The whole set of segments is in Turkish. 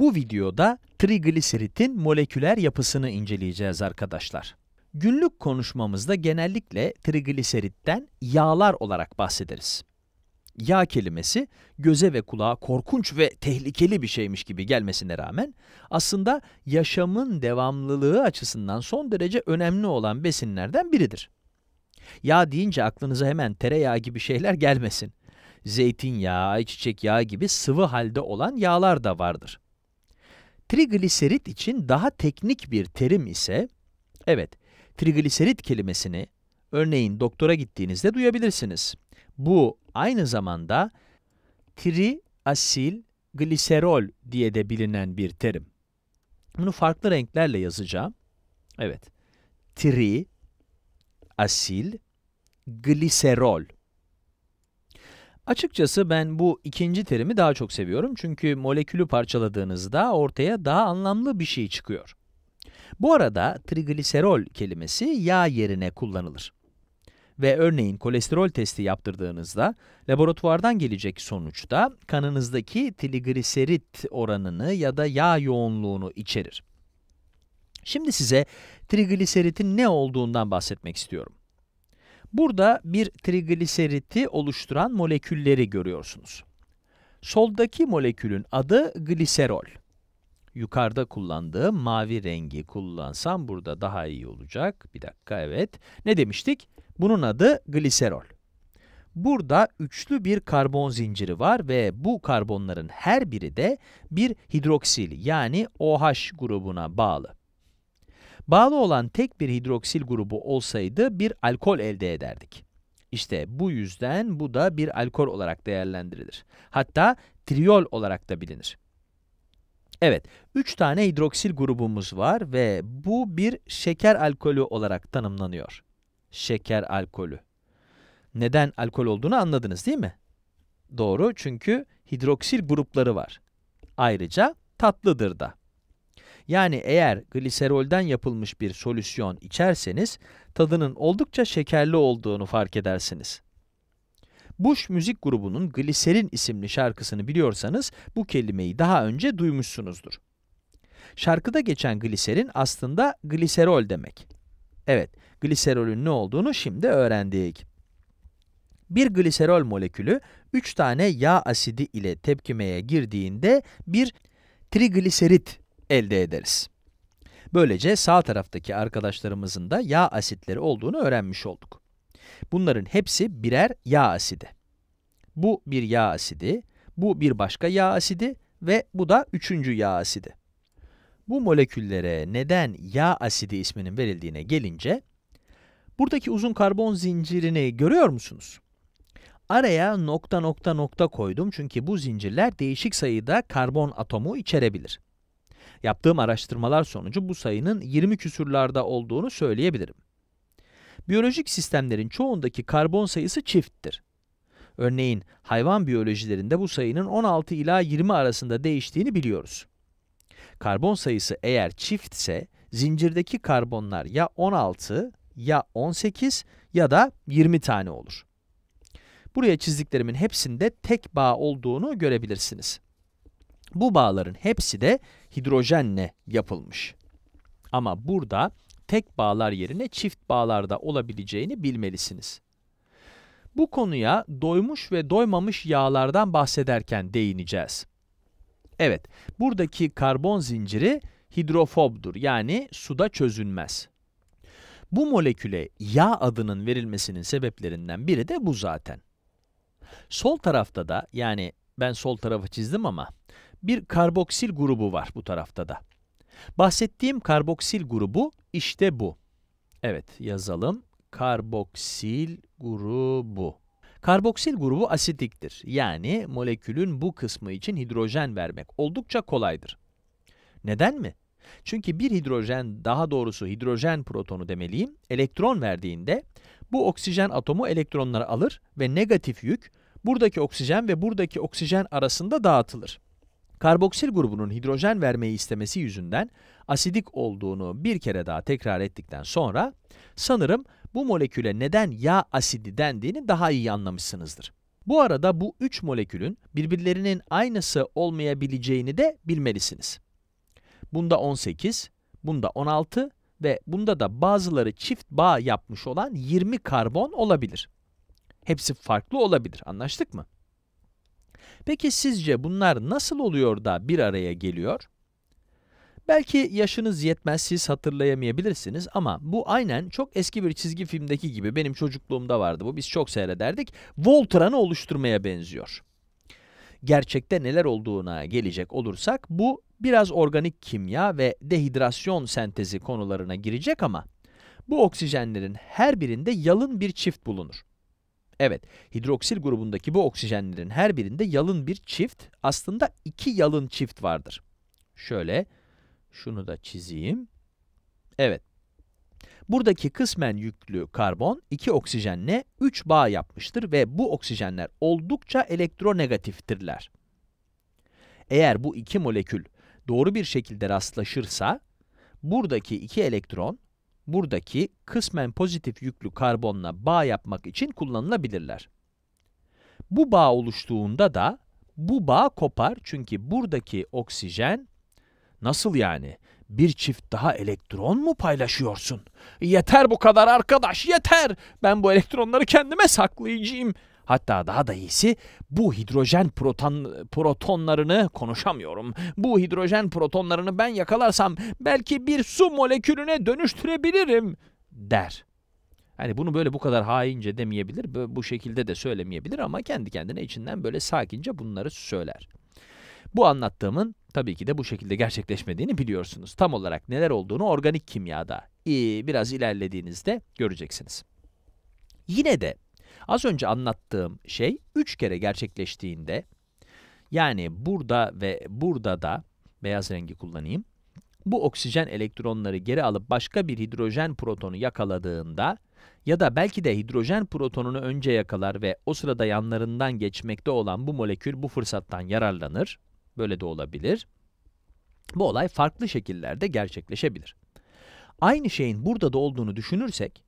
Bu videoda trigliseritin moleküler yapısını inceleyeceğiz arkadaşlar. Günlük konuşmamızda genellikle trigliseritten yağlar olarak bahsederiz. Yağ kelimesi göze ve kulağa korkunç ve tehlikeli bir şeymiş gibi gelmesine rağmen aslında yaşamın devamlılığı açısından son derece önemli olan besinlerden biridir. Yağ deyince aklınıza hemen tereyağı gibi şeyler gelmesin. Zeytinyağı, ayçiçek yağı gibi sıvı halde olan yağlar da vardır. Trigliserit için daha teknik bir terim ise, evet, trigliserit kelimesini örneğin doktora gittiğinizde duyabilirsiniz. Bu aynı zamanda triasil gliserol diye de bilinen bir terim. Bunu farklı renklerle yazacağım. Evet. Tri asil gliserol Açıkçası ben bu ikinci terimi daha çok seviyorum çünkü molekülü parçaladığınızda ortaya daha anlamlı bir şey çıkıyor. Bu arada trigliserol kelimesi yağ yerine kullanılır. Ve örneğin kolesterol testi yaptırdığınızda laboratuvardan gelecek sonuçta kanınızdaki trigliserit oranını ya da yağ yoğunluğunu içerir. Şimdi size trigliseritin ne olduğundan bahsetmek istiyorum. Burada bir trigliseriti oluşturan molekülleri görüyorsunuz. Soldaki molekülün adı gliserol. Yukarıda kullandığım mavi rengi kullansam burada daha iyi olacak. Bir dakika evet. Ne demiştik? Bunun adı gliserol. Burada üçlü bir karbon zinciri var ve bu karbonların her biri de bir hidroksil yani OH grubuna bağlı. Bağlı olan tek bir hidroksil grubu olsaydı bir alkol elde ederdik. İşte bu yüzden bu da bir alkol olarak değerlendirilir. Hatta triol olarak da bilinir. Evet, 3 tane hidroksil grubumuz var ve bu bir şeker alkolü olarak tanımlanıyor. Şeker alkolü. Neden alkol olduğunu anladınız değil mi? Doğru, çünkü hidroksil grupları var. Ayrıca tatlıdır da. Yani eğer gliserolden yapılmış bir solüsyon içerseniz, tadının oldukça şekerli olduğunu fark edersiniz. Bush müzik grubunun Gliserin isimli şarkısını biliyorsanız, bu kelimeyi daha önce duymuşsunuzdur. Şarkıda geçen gliserin aslında gliserol demek. Evet, gliserolün ne olduğunu şimdi öğrendik. Bir gliserol molekülü 3 tane yağ asidi ile tepkimeye girdiğinde bir trigliserit elde ederiz. Böylece sağ taraftaki arkadaşlarımızın da yağ asitleri olduğunu öğrenmiş olduk. Bunların hepsi birer yağ asidi. Bu bir yağ asidi, bu bir başka yağ asidi ve bu da üçüncü yağ asidi. Bu moleküllere neden yağ asidi isminin verildiğine gelince, buradaki uzun karbon zincirini görüyor musunuz? Araya nokta nokta nokta koydum çünkü bu zincirler değişik sayıda karbon atomu içerebilir. Yaptığım araştırmalar sonucu bu sayının 20 küsürlerde olduğunu söyleyebilirim. Biyolojik sistemlerin çoğundaki karbon sayısı çifttir. Örneğin hayvan biyolojilerinde bu sayının 16 ila 20 arasında değiştiğini biliyoruz. Karbon sayısı eğer çiftse zincirdeki karbonlar ya 16 ya 18 ya da 20 tane olur. Buraya çizdiklerimin hepsinde tek bağ olduğunu görebilirsiniz. Bu bağların hepsi de hidrojenle yapılmış. Ama burada tek bağlar yerine çift bağlarda olabileceğini bilmelisiniz. Bu konuya doymuş ve doymamış yağlardan bahsederken değineceğiz. Evet, buradaki karbon zinciri hidrofobdur yani suda çözünmez. Bu moleküle yağ adının verilmesinin sebeplerinden biri de bu zaten. Sol tarafta da yani ben sol tarafı çizdim ama bir karboksil grubu var bu tarafta da. Bahsettiğim karboksil grubu işte bu. Evet yazalım. Karboksil grubu. Karboksil grubu asitiktir. Yani molekülün bu kısmı için hidrojen vermek oldukça kolaydır. Neden mi? Çünkü bir hidrojen, daha doğrusu hidrojen protonu demeliyim, elektron verdiğinde bu oksijen atomu elektronları alır ve negatif yük buradaki oksijen ve buradaki oksijen arasında dağıtılır. Karboksil grubunun hidrojen vermeyi istemesi yüzünden asidik olduğunu bir kere daha tekrar ettikten sonra sanırım bu moleküle neden yağ asidi dendiğini daha iyi anlamışsınızdır. Bu arada bu üç molekülün birbirlerinin aynısı olmayabileceğini de bilmelisiniz. Bunda 18, bunda 16 ve bunda da bazıları çift bağ yapmış olan 20 karbon olabilir. Hepsi farklı olabilir, anlaştık mı? Peki sizce bunlar nasıl oluyor da bir araya geliyor? Belki yaşınız yetmez, siz hatırlayamayabilirsiniz ama bu aynen çok eski bir çizgi filmdeki gibi benim çocukluğumda vardı bu. Biz çok seyrederdik. Voltran'ı oluşturmaya benziyor. Gerçekte neler olduğuna gelecek olursak bu biraz organik kimya ve dehidrasyon sentezi konularına girecek ama bu oksijenlerin her birinde yalın bir çift bulunur. Evet, hidroksil grubundaki bu oksijenlerin her birinde yalın bir çift, aslında iki yalın çift vardır. Şöyle, şunu da çizeyim. Evet, buradaki kısmen yüklü karbon, iki oksijenle üç bağ yapmıştır ve bu oksijenler oldukça elektronegatiftirler. Eğer bu iki molekül doğru bir şekilde rastlaşırsa, buradaki iki elektron, buradaki kısmen pozitif yüklü karbonla bağ yapmak için kullanılabilirler. Bu bağ oluştuğunda da bu bağ kopar çünkü buradaki oksijen nasıl yani? Bir çift daha elektron mu paylaşıyorsun? Yeter bu kadar arkadaş, yeter! Ben bu elektronları kendime saklayacağım Hatta daha da iyisi bu hidrojen proton, protonlarını konuşamıyorum. Bu hidrojen protonlarını ben yakalarsam belki bir su molekülüne dönüştürebilirim der. Hani bunu böyle bu kadar haince demeyebilir, bu şekilde de söylemeyebilir ama kendi kendine içinden böyle sakince bunları söyler. Bu anlattığımın tabii ki de bu şekilde gerçekleşmediğini biliyorsunuz. Tam olarak neler olduğunu organik kimyada biraz ilerlediğinizde göreceksiniz. Yine de Az önce anlattığım şey 3 kere gerçekleştiğinde yani burada ve burada da beyaz rengi kullanayım. Bu oksijen elektronları geri alıp başka bir hidrojen protonu yakaladığında ya da belki de hidrojen protonunu önce yakalar ve o sırada yanlarından geçmekte olan bu molekül bu fırsattan yararlanır. Böyle de olabilir. Bu olay farklı şekillerde gerçekleşebilir. Aynı şeyin burada da olduğunu düşünürsek,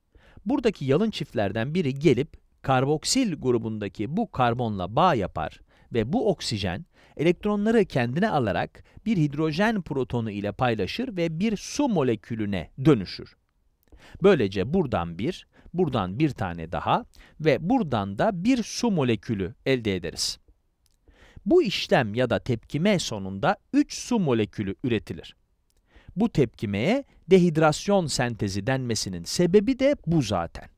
buradaki yalın çiftlerden biri gelip karboksil grubundaki bu karbonla bağ yapar ve bu oksijen elektronları kendine alarak bir hidrojen protonu ile paylaşır ve bir su molekülüne dönüşür. Böylece buradan bir, buradan bir tane daha ve buradan da bir su molekülü elde ederiz. Bu işlem ya da tepkime sonunda 3 su molekülü üretilir. Bu tepkimeye dehidrasyon sentezi denmesinin sebebi de bu zaten.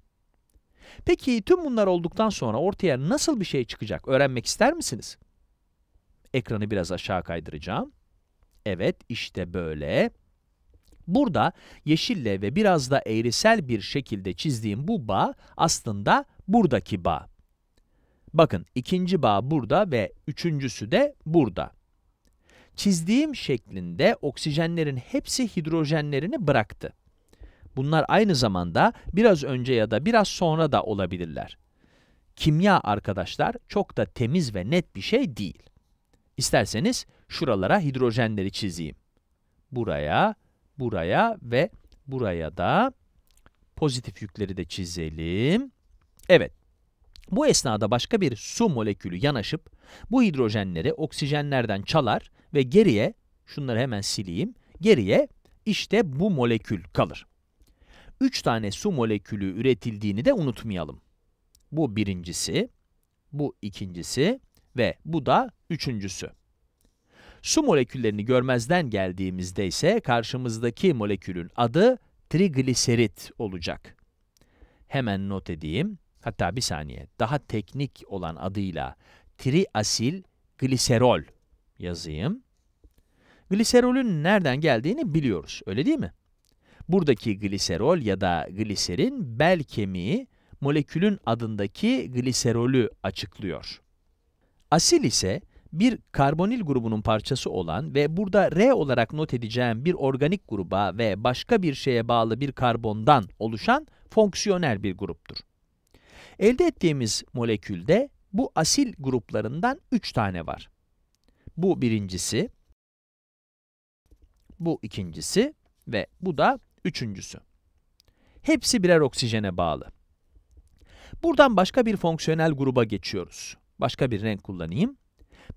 Peki tüm bunlar olduktan sonra ortaya nasıl bir şey çıkacak öğrenmek ister misiniz? Ekranı biraz aşağı kaydıracağım. Evet işte böyle. Burada yeşille ve biraz da eğrisel bir şekilde çizdiğim bu bağ aslında buradaki bağ. Bakın ikinci bağ burada ve üçüncüsü de burada. Çizdiğim şeklinde oksijenlerin hepsi hidrojenlerini bıraktı. Bunlar aynı zamanda biraz önce ya da biraz sonra da olabilirler. Kimya arkadaşlar çok da temiz ve net bir şey değil. İsterseniz şuralara hidrojenleri çizeyim. Buraya, buraya ve buraya da pozitif yükleri de çizelim. Evet, bu esnada başka bir su molekülü yanaşıp bu hidrojenleri oksijenlerden çalar ve geriye, şunları hemen sileyim, geriye işte bu molekül kalır. 3 tane su molekülü üretildiğini de unutmayalım. Bu birincisi, bu ikincisi ve bu da üçüncüsü. Su moleküllerini görmezden geldiğimizde ise karşımızdaki molekülün adı trigliserit olacak. Hemen not edeyim. Hatta bir saniye. Daha teknik olan adıyla triasil gliserol yazayım. Gliserolün nereden geldiğini biliyoruz, öyle değil mi? Buradaki gliserol ya da gliserin bel kemiği molekülün adındaki gliserolü açıklıyor. Asil ise bir karbonil grubunun parçası olan ve burada R olarak not edeceğim bir organik gruba ve başka bir şeye bağlı bir karbondan oluşan fonksiyonel bir gruptur. Elde ettiğimiz molekülde bu asil gruplarından 3 tane var. Bu birincisi, bu ikincisi ve bu da Üçüncüsü, hepsi birer oksijene bağlı. Buradan başka bir fonksiyonel gruba geçiyoruz. Başka bir renk kullanayım.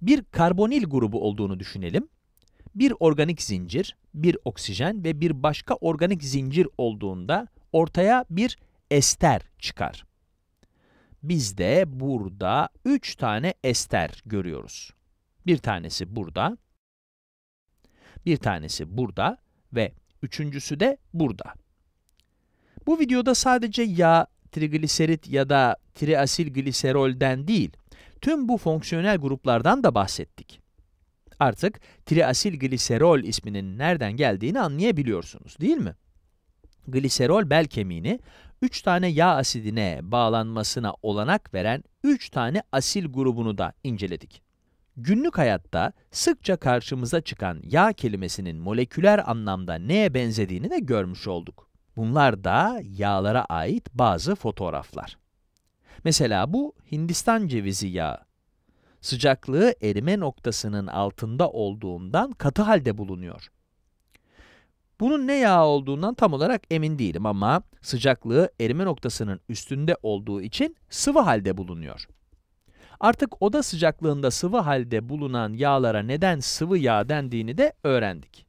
Bir karbonil grubu olduğunu düşünelim. Bir organik zincir, bir oksijen ve bir başka organik zincir olduğunda ortaya bir ester çıkar. Biz de burada 3 tane ester görüyoruz. Bir tanesi burada, bir tanesi burada ve Üçüncüsü de burada. Bu videoda sadece yağ, trigliserit ya da triasil gliserolden değil, tüm bu fonksiyonel gruplardan da bahsettik. Artık triasil gliserol isminin nereden geldiğini anlayabiliyorsunuz değil mi? Gliserol bel kemiğini 3 tane yağ asidine bağlanmasına olanak veren 3 tane asil grubunu da inceledik. Günlük hayatta sıkça karşımıza çıkan yağ kelimesinin moleküler anlamda neye benzediğini de görmüş olduk. Bunlar da yağlara ait bazı fotoğraflar. Mesela bu Hindistan cevizi yağı. Sıcaklığı erime noktasının altında olduğundan katı halde bulunuyor. Bunun ne yağ olduğundan tam olarak emin değilim ama sıcaklığı erime noktasının üstünde olduğu için sıvı halde bulunuyor. Artık oda sıcaklığında sıvı halde bulunan yağlara neden sıvı yağ dendiğini de öğrendik.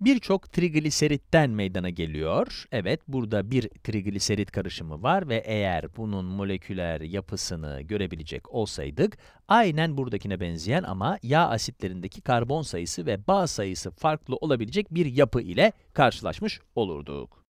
Birçok trigliseritten meydana geliyor. Evet, burada bir trigliserit karışımı var ve eğer bunun moleküler yapısını görebilecek olsaydık, aynen buradakine benzeyen ama yağ asitlerindeki karbon sayısı ve bağ sayısı farklı olabilecek bir yapı ile karşılaşmış olurduk.